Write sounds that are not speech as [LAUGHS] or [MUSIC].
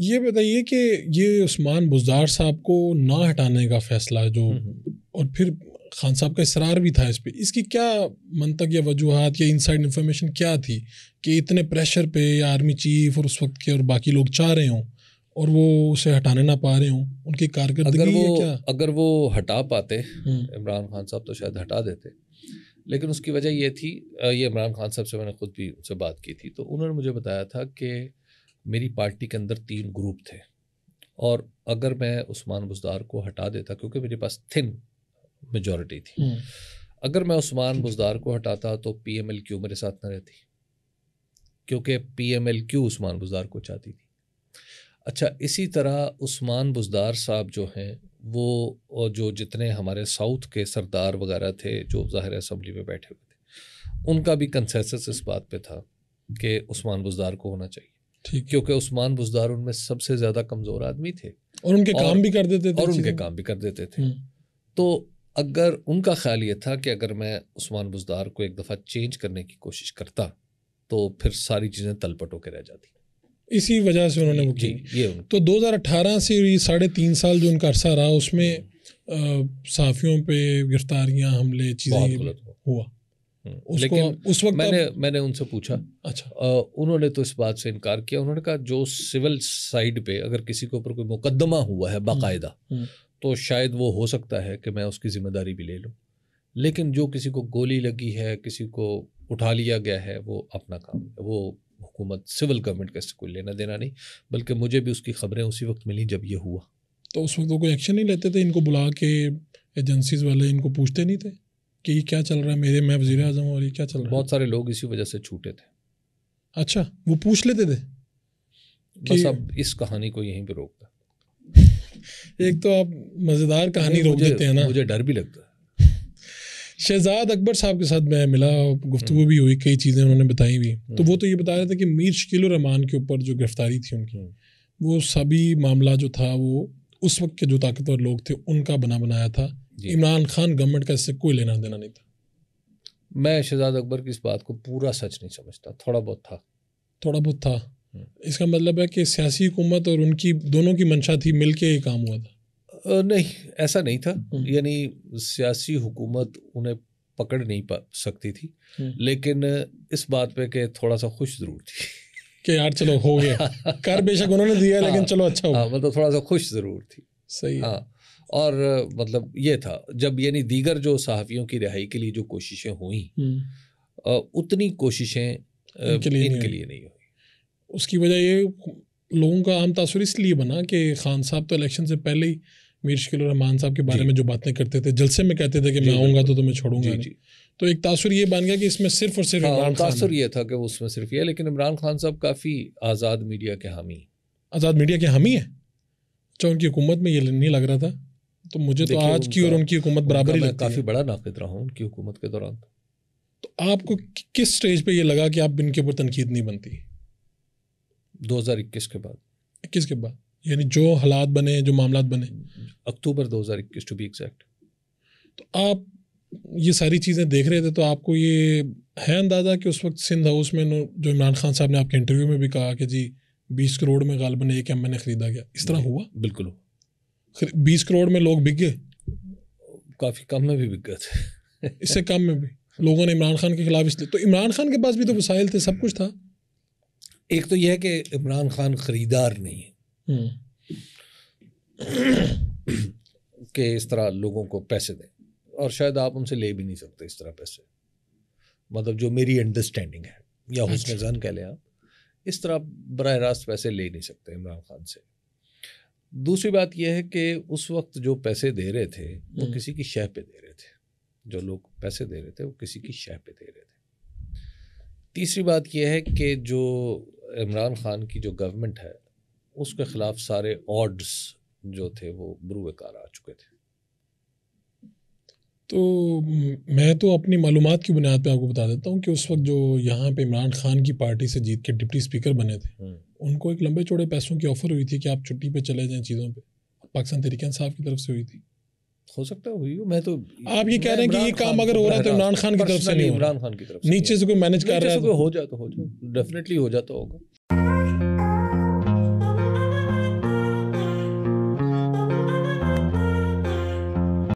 ये बताइए कि ये उस्मान बुजार साहब को ना हटाने का फैसला जो हम्म, हम्म। और फिर खान साहब का इसरार भी था इस पर इसकी क्या मनतक या वजूहत या इनसाइड इन्फॉर्मेशन क्या थी कि इतने प्रेशर पे या आर्मी चीफ और उस वक्त के और बाकी लोग चाह रहे हों और वो उसे हटाने ना पा रहे हों उनकी कारगर अगर वो क्या? अगर वो हटा पाते हम्म। इमरान खान साहब तो शायद हटा देते लेकिन उसकी वजह ये थी ये इमरान खान साहब से मैंने खुद भी उनसे बात की थी तो उन्होंने मुझे बताया था कि मेरी पार्टी के अंदर तीन ग्रुप थे और अगर मैं उस्मान बुजदार को हटा देता क्योंकि मेरे पास थिन मेजोरिटी थी हम्म। अगर मैं उस्मान बुजदार को हटाता तो पी एम एल क्यू मेरे साथ ना रहती क्योंकि P M L Q Usman Buzdar को चाहती थी अच्छा इसी तरह उस्मान बुजदार साहब जो हैं वो और जो जितने हमारे साउथ के सरदार वगैरह थे जो ज़ाहिर असम्बली में बैठे हुए थे उनका भी कंसेंसस इस बात पे था कि उस्मान बुजदार को होना चाहिए ठीक क्योंकि उस्मान बुजदार उनमें सबसे ज़्यादा कमज़ोर आदमी थे और उनके और, काम भी कर देते थे और उनके काम भी कर देते थे हम्म। तो अगर उनका ख्याल ये था कि अगर मैं उस्मान बुजदार को एक दफ़ा चेंज करने की कोशिश करता तो फिर सारी चीज़ें तलपटों के रह जाती इसी वजह से उन्होंने वो की ये तो 2018 से साढ़े तीन साल जो उनका अरसा रहा उसमें हम्म। सहाफ़ियों पे गिरफ्तारियां हमले चीज़ें हुआ लेकिन उस वक्त मैंने मैंने उनसे पूछा अच्छा आ, उन्होंने तो इस बात से इनकार किया उन्होंने कहा जो सिविल साइड पे अगर किसी के ऊपर कोई मुकदमा हुआ है हम्म, बाकायदा हम्म। तो शायद वो हो सकता है कि मैं उसकी ज़िम्मेदारी भी ले लूँ लेकिन जो किसी को गोली लगी है किसी को उठा लिया गया है वो अपना काम है वो हुकूमत सिविल गवर्नमेंट का इससे कोई लेना देना नहीं बल्कि मुझे भी उसकी खबरें उसी वक्त मिली जब ये हुआ तो उस वक्त वो कोई एक्शन नहीं लेते थे इनको बुला के एजेंसीज वाले इनको पूछते नहीं थे कि ये क्या चल रहा है मेरे मैं वजी अजम और ये क्या चल रहा है बहुत सारे लोग इसी वजह से छूटे थे अच्छा वो पूछ लेते थे कि अब इस कहानी को यहीं पे रोक दें [LAUGHS] एक तो आप मज़ेदार कहानी रोक देते हैं ना मुझे डर भी लगता है [LAUGHS] शहजाद अकबर साहब के साथ मैं मिला गुफ्तु हम्म। भी हुई कई चीज़ें उन्होंने बताई भी तो हम्म। वो तो ये बता रहे थे कि मीर शकील रहमान के ऊपर जो गिरफ्तारी थी उनकी हम्म। वो सभी मामला जो था वो उस वक्त के जो ताकतवर लोग थे उनका बना बनाया था इमरान खान गवर्नमेंट का इससे कोई लेना देना नहीं था मैं शहजाद अकबर की इस बात को पूरा सच नहीं समझता थोड़ा बहुत था थोड़ा बहुत था हम्म। इसका मतलब है कि सियासी हुकूमत और उनकी दोनों की मंशा थी मिल के ही काम हुआ था नहीं ऐसा नहीं था हम्म। यानी सियासी हुकूमत उन्हें पकड़ नहीं पा सकती थी हम्म। लेकिन इस बात पे कि थोड़ा सा खुश ज़रूर थी कि यार चलो हो गया [LAUGHS] कर बेशक उन्होंने दिया लेकिन हाँ। चलो अच्छा हो हाँ, मतलब थोड़ा सा खुश ज़रूर थी सही हाँ और मतलब ये था जब यानी दीगर जो सहाफ़ियों की रिहाई के लिए जो कोशिशें हुई हम्म। उतनी कोशिशें इनके लिए इनके लिए नहीं हुई उसकी वजह ये लोगों का आम तासर इसलिए बना कि खान साहब तो इलेक्शन से पहले ही मीर शकील रहमान साहब के बारे में जो बातें करते थे जलसे में कहते थे कि मैं आऊँगा तो तुम्हें छोड़ूंगा जी तो एक तासर ये बन गया कि इसमें सिर्फ और सिर्फ हाँ, इमरान खान तासर ये था कि वो उसमें सिर्फ ये लेकिन इमरान खान साहब काफ़ी आज़ाद मीडिया के हामी आज़ाद मीडिया के हामी है अच्छा उनकी हुकूमत में ये नहीं लग रहा था तो मुझे तो आज की और उनकी हुकूमत बराबर ही लगती काफ़ी बड़ा नाकद रहा हूँ उनकी हुकूमत के दौरान तो आपको किस स्टेज पे ये लगा कि आप इनके ऊपर तनकीद नहीं बनती 2021 के बाद इक्कीस के बाद यानी जो हालात बने जो मामला बने अक्टूबर 2021 टू बी एग्जैक्ट तो आप ये सारी चीज़ें देख रहे थे तो आपको ये है अंदाज़ा कि उस वक्त सिंध हाउस में जो इमरान खान साहब ने आपके इंटरव्यू में भी कहा कि जी बीस करोड़ में गालबन एक एम ए ख़रीदा गया इस तरह हुआ बिल्कुल हुआ बीस करोड़ में लोग बिक गए काफ़ी कम में भी बिक गए थे इससे कम में भी लोगों ने इमरान खान के खिलाफ इसलिए तो इमरान खान के पास भी तो वसाइल थे सब कुछ था एक तो यह है कि इमरान खान खरीदार नहीं है हम्म। कि इस तरह लोगों को पैसे दें और शायद आप उनसे ले भी नहीं सकते इस तरह पैसे मतलब जो मेरी अंडरस्टैंडिंग है या हुसन अच्छा। जान कह लें आप इस तरह बर रास्त पैसे ले नहीं सकते इमरान खान से दूसरी बात यह है कि उस वक्त जो पैसे दे रहे थे वो हम्म। किसी की शह पे दे रहे थे जो लोग पैसे दे रहे थे वो किसी की शह पे दे रहे थे तीसरी बात यह है कि जो इमरान खान की जो गवर्नमेंट है उसके ख़िलाफ़ सारे ऑर्ड्स जो थे वो बरूकार आ चुके थे तो मैं तो अपनी मालूम की बुनियाद पर आपको बता देता हूँ कि उस वक्त जो यहाँ पे इमरान खान की पार्टी से जीत के डिप्टी स्पीकर बने थे हम्म। उनको एक लंबे चौड़े पैसों की ऑफ़र हुई थी कि आप छुट्टी पे चले जाएं चीज़ों पे पाकिस्तान तरीके साहब की तरफ से हुई थी हो सकता हुई मैं तो आप ये कह रहे हैं कि ये काम अगर हो रहा है तो इमरान खान की तरफ से नहीं इमरान खान की तरफ नीचे से कोई मैनेज कर रहा है हो जाता हो डेफिनेटली हो जाता होगा